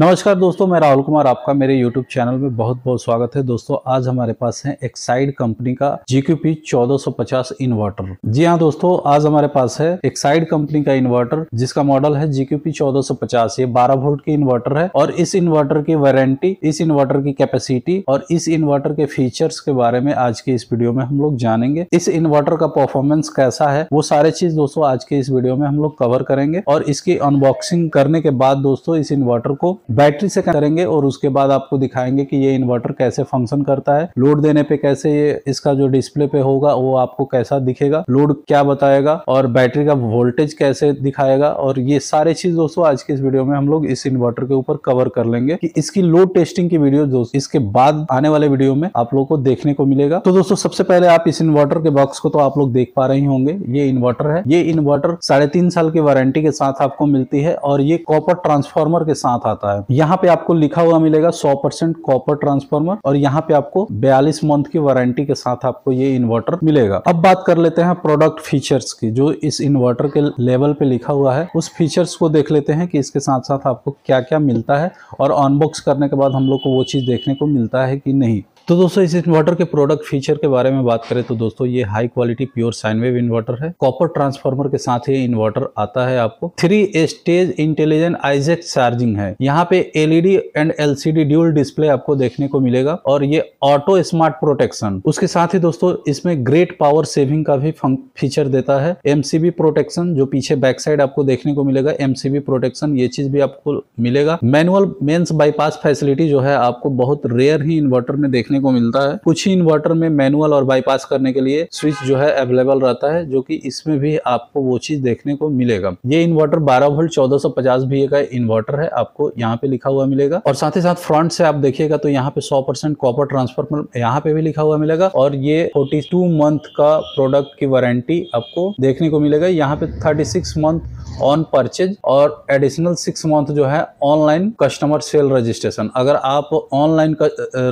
नमस्कार दोस्तों मैं राहुल कुमार आपका मेरे YouTube चैनल में बहुत बहुत स्वागत है दोस्तों आज हमारे पास है एक्साइड कंपनी का GQP 1450 इन्वर्टर जी हाँ दोस्तों आज हमारे पास है एक्साइड कंपनी का इन्वर्टर जिसका मॉडल है GQP 1450 ये 12 वोल्ट की इन्वर्टर है और इस इन्वर्टर की वारंटी इस इन्वर्टर की कैपेसिटी और इस इन्वर्टर के फीचर्स के बारे में आज के इस वीडियो में हम लोग जानेंगे इस इन्वर्टर का परफॉर्मेंस कैसा है वो सारे चीज दोस्तों आज के इस वीडियो में हम लोग कवर करेंगे और इसकी अनबॉक्सिंग करने के बाद दोस्तों इस इन्वर्टर को बैटरी से करेंगे और उसके बाद आपको दिखाएंगे कि ये इन्वर्टर कैसे फंक्शन करता है लोड देने पे कैसे ये इसका जो डिस्प्ले पे होगा वो आपको कैसा दिखेगा लोड क्या बताएगा और बैटरी का वोल्टेज कैसे दिखाएगा और ये सारे चीज दोस्तों आज के इस वीडियो में हम लोग इस इन्वर्टर के ऊपर कवर कर लेंगे कि इसकी लोड टेस्टिंग की वीडियो दोस्तों इसके बाद आने वाले वीडियो में आप लोग को देखने को मिलेगा तो दोस्तों सबसे पहले आप इस इन्वर्टर के बॉक्स को तो आप लोग देख पा रहे होंगे ये इन्वर्टर है ये इन्वर्टर साढ़े साल की वारंटी के साथ आपको मिलती है और ये कॉपर ट्रांसफॉर्मर के साथ आता है रहा है यहाँ पे आपको लिखा हुआ मिलेगा 100 परसेंट कॉपर ट्रांसफॉर्मर और यहाँ पे आपको 42 मंथ की वारंटी के साथ आपको ये इन्वर्टर मिलेगा अब बात कर लेते हैं प्रोडक्ट फीचर्स की जो इस इन्वर्टर के लेवल पे लिखा हुआ है उस फीचर्स को देख लेते हैं कि इसके साथ साथ आपको क्या क्या मिलता है और अनबॉक्स करने के बाद हम लोग को वो चीज़ देखने को मिलता है कि नहीं तो दोस्तों इस इन्वर्टर के प्रोडक्ट फीचर के बारे में बात करें तो दोस्तों ये high quality pure sine wave inverter है कॉपर ट्रांसफार्मर के साथ ये इन्वर्टर आता है आपको थ्री स्टेज इंटेलिजेंट आइजेक चार्जिंग है यहाँ पे LED and LCD dual display आपको देखने को मिलेगा और ये ऑटो स्मार्ट प्रोटेक्शन उसके साथ ही दोस्तों इसमें ग्रेट पावर सेविंग का भी फीचर देता है एमसीबी प्रोटेक्शन जो पीछे बैक साइड आपको देखने को मिलेगा एमसीबी प्रोटेक्शन ये चीज भी आपको मिलेगा मैनुअल मेन्स बाईपास फैसिलिटी जो है आपको बहुत रेयर ही इन्वर्टर में देखने देखने को मिलता है कुछ ही इन्वर्टर में मैनुअल और बाईपास करने के लिए स्विच जो है अवेलेबल रहता है जो कि इसमें भी आपको वो चीज देखने को मिलेगा ये इन्वर्टर 12 वोल्ट 1450 VA का इन्वर्टर है आपको यहाँ पे लिखा हुआ मिलेगा और साथ ही साथ फ्रंट से आप देखिएगा तो यहाँ पे 100 परसेंट कॉपर ट्रांसफर मतलब यहाँ पे भी लिखा हुआ मिलेगा और ये 42 मंथ का प्रोडक्ट की वारंटी आपको देखने को मिलेगा यहाँ पे 36 मंथ ऑन परचेज और एडिशनल सिक्स मंथ जो है ऑनलाइन कस्टमर सेल रजिस्ट्रेशन अगर आप ऑनलाइन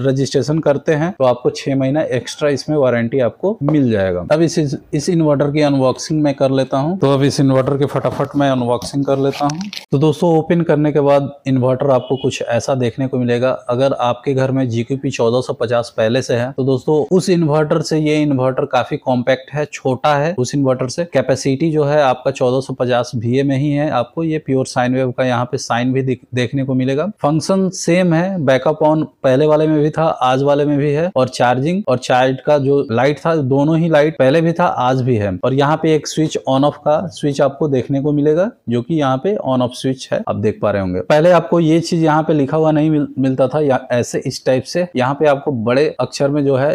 रजिस्ट्रेशन कर करते हैं तो आपको छह महीना एक्स्ट्रा इसमें वारंटी आपको मिल जाएगा अब इस इस इन्वर्टर की अनबॉक्सिंग मैं कर लेता हूँ तो अब इस इन्वर्टर के फटाफट मैं अनबॉक्सिंग कर लेता हूँ तो दोस्तों ओपन करने के बाद इन्वर्टर आपको कुछ ऐसा देखने को मिलेगा अगर आपके घर में जी चौदह पहले से है तो दोस्तों उस इन्वर्टर से ये इन्वर्टर काफी कॉम्पैक्ट है छोटा है उस इन्वर्टर से कैपेसिटी जो है आपका 1450 VA में ही है आपको ये प्योर साइन वेव का यहाँ पे साइन भी देखने को मिलेगा फंक्शन सेम है बैकअप ऑन पहले वाले में भी था आज वाले वाले में भी है और चार्जिंग और चार्ज का जो लाइट था दोनों ही लाइट पहले भी था आज भी है और यहाँ पे एक स्विच ऑन ऑफ का स्विच आपको देखने को मिलेगा जो कि यहाँ पे ऑन ऑफ स्विच है आप देख पा रहे होंगे पहले आपको ये चीज यहाँ पे लिखा हुआ नहीं मिल, मिलता था या ऐसे इस टाइप से यहाँ पे आपको बड़े अक्षर में जो है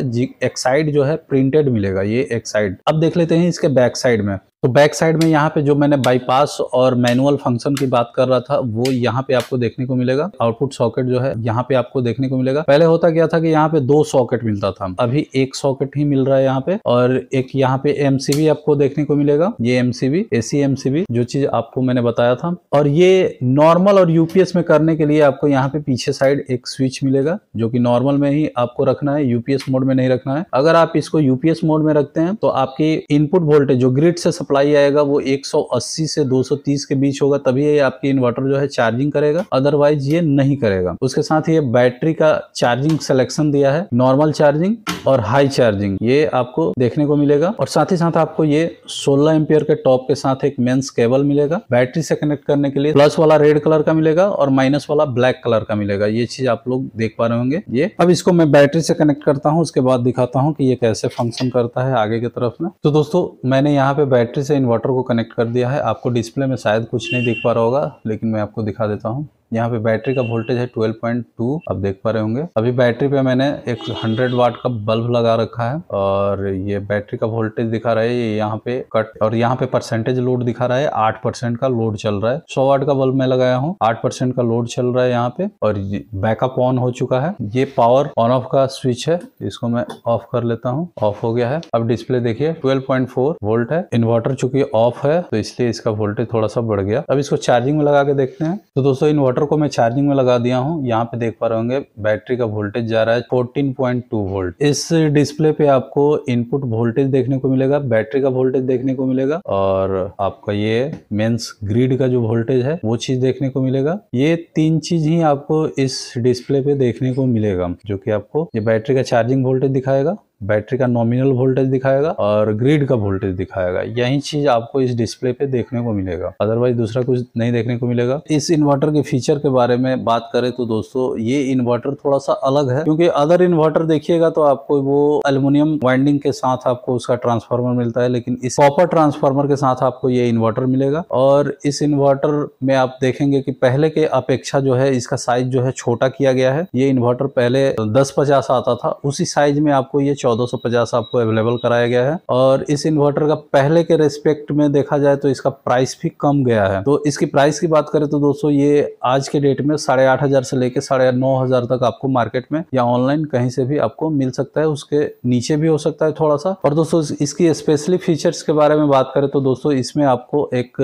एक्साइड जो है प्रिंटेड मिलेगा ये एक्साइड अब देख लेते हैं इसके बैक साइड में तो बैक साइड में यहाँ पे जो मैंने बाईपास और मैनुअल फंक्शन की बात कर रहा था वो यहाँ पे आपको देखने को मिलेगा आउटपुट सॉकेट जो है यहाँ पे आपको देखने को मिलेगा पहले होता क्या था कि यहाँ पे दो सॉकेट मिलता था अभी एक सॉकेट ही मिल रहा है यहाँ पे और एक यहाँ पे एमसीबी आपको देखने को मिलेगा ये एमसीबी एसी एमसीबी जो चीज आपको मैंने बताया था और ये नॉर्मल और यूपीएस में करने के लिए आपको यहाँ पे पीछे साइड एक स्विच मिलेगा जो की नॉर्मल में ही आपको रखना है यूपीएस मोड में नहीं रखना है अगर आप इसको यूपीएस मोड में रखते हैं तो आपकी इनपुट वोल्टेज जो ग्रिड से सप्लाई सप्लाई आएगा वो 180 से 230 के बीच होगा तभी ये आपकी इन्वर्टर जो है चार्जिंग करेगा अदरवाइज ये नहीं करेगा उसके साथ ये बैटरी का चार्जिंग सिलेक्शन दिया है नॉर्मल चार्जिंग और हाई चार्जिंग ये आपको देखने को मिलेगा और साथ ही साथ आपको ये 16 एम्पियर के टॉप के साथ एक मेन्स केबल मिलेगा बैटरी से कनेक्ट करने के लिए प्लस वाला रेड कलर का मिलेगा और माइनस वाला ब्लैक कलर का मिलेगा ये चीज आप लोग देख पा रहे होंगे ये अब इसको मैं बैटरी से कनेक्ट करता हूँ उसके बाद दिखाता हूँ की ये कैसे फंक्शन करता है आगे की तरफ में तो दोस्तों मैंने यहाँ पे बैटरी से इन्वर्टर को कनेक्ट कर दिया है आपको डिस्प्ले में शायद कुछ नहीं दिख पा रहा होगा लेकिन मैं आपको दिखा देता हूँ यहाँ पे बैटरी का वोल्टेज है 12.2 आप देख पा रहे होंगे अभी बैटरी पे मैंने एक 100 वाट का बल्ब लगा रखा है और ये बैटरी का वोल्टेज दिखा रहा है ये यहाँ पे कट और यहाँ पे परसेंटेज लोड दिखा रहा है आठ परसेंट का लोड चल रहा है सौ वाट का बल्ब मैं लगाया हूँ आठ परसेंट का लोड चल रहा है यहाँ पे और बैकअप ऑन हो चुका है ये पावर ऑन ऑफ का स्विच है इसको मैं ऑफ कर लेता हूँ ऑफ हो गया है अब डिस्प्ले देखिए ट्वेल्व वोल्ट है इन्वर्टर चूंकि ऑफ है तो इसलिए इसका वोल्टेज थोड़ा सा बढ़ गया अब इसको चार्जिंग में लगा के देखते हैं तो दोस्तों इन्वर्टर इन्वर्टर को मैं चार्जिंग में लगा दिया हूँ यहाँ पे देख पा रहे होंगे बैटरी का वोल्टेज जा रहा है 14.2 वोल्ट इस डिस्प्ले पे आपको इनपुट वोल्टेज देखने को मिलेगा बैटरी का वोल्टेज देखने को मिलेगा और आपका ये मेन्स ग्रीड का जो वोल्टेज है वो चीज देखने को मिलेगा ये तीन चीज ही आपको इस डिस्प्ले पे देखने को मिलेगा जो की आपको ये बैटरी का चार्जिंग वोल्टेज दिखाएगा बैटरी का नॉमिनल वोल्टेज दिखाएगा और ग्रिड का वोल्टेज दिखाएगा यही चीज आपको इस डिस्प्ले पे देखने को मिलेगा अदरवाइज दूसरा कुछ नहीं देखने को मिलेगा इस इन्वर्टर के फीचर के बारे में बात करें तो दोस्तों ये इन्वर्टर थोड़ा सा अलग है क्योंकि अदर इन्वर्टर देखिएगा तो आपको वो अल्मोनियम वाइंडिंग के साथ आपको उसका ट्रांसफार्मर मिलता है लेकिन इस कॉपर ट्रांसफार्मर के साथ आपको ये इन्वर्टर मिलेगा और इस इन्वर्टर में आप देखेंगे की पहले के अपेक्षा जो है इसका साइज जो है छोटा किया गया है ये इन्वर्टर पहले दस पचास आता था उसी साइज में आपको ये 1450 आपको अवेलेबल कराया गया है और इस इन्वर्टर का पहले के रेस्पेक्ट में देखा जाए तो इसका प्राइस भी कम गया है तो इसकी प्राइस की बात करें तो दोस्तों ये आज के डेट में साढ़े आठ हजार से लेकर साढ़े नौ हजार तक आपको मार्केट में या ऑनलाइन कहीं से भी आपको मिल सकता है उसके नीचे भी हो सकता है थोड़ा सा और दोस्तों इसकी स्पेशली फीचर्स के बारे में बात करें तो दोस्तों इसमें आपको एक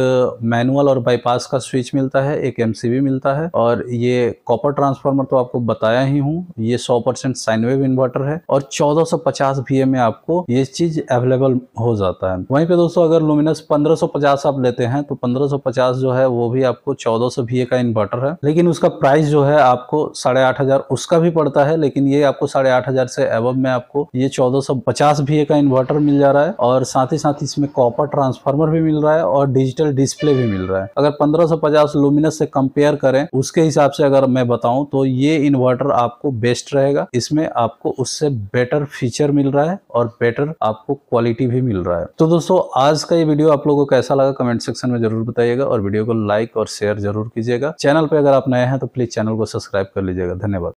मैनुअल और बाईपास का स्विच मिलता है एक एम मिलता है और ये कॉपर ट्रांसफार्मर तो आपको बताया ही हूँ ये सौ परसेंट साइनवेव इन्वर्टर है और चौदह पचास वी में आपको ये चीज अवेलेबल हो जाता है वहीं पे दोस्तों अगर लुमिनस 1550 आप लेते हैं तो 1550 जो है वो भी आपको 1400 सौ का इन्वर्टर है लेकिन उसका प्राइस जो है आपको साढ़े आठ हजार उसका भी पड़ता है लेकिन ये आपको साढ़े आठ हजार से अब में आपको ये चौदह सौ पचास का इन्वर्टर मिल जा रहा है और साथ ही साथ इसमें कॉपर ट्रांसफार्मर भी मिल रहा है और डिजिटल डिस्प्ले भी मिल रहा है अगर पंद्रह लुमिनस से कंपेयर करें उसके हिसाब से अगर मैं बताऊँ तो ये इन्वर्टर आपको बेस्ट रहेगा इसमें आपको उससे बेटर फीचर फीचर मिल रहा है और बेटर आपको क्वालिटी भी मिल रहा है तो दोस्तों आज का ये वीडियो आप लोगों को कैसा लगा कमेंट सेक्शन में जरूर बताइएगा और वीडियो को लाइक और शेयर जरूर कीजिएगा चैनल पर अगर आप नए हैं तो प्लीज चैनल को सब्सक्राइब कर लीजिएगा धन्यवाद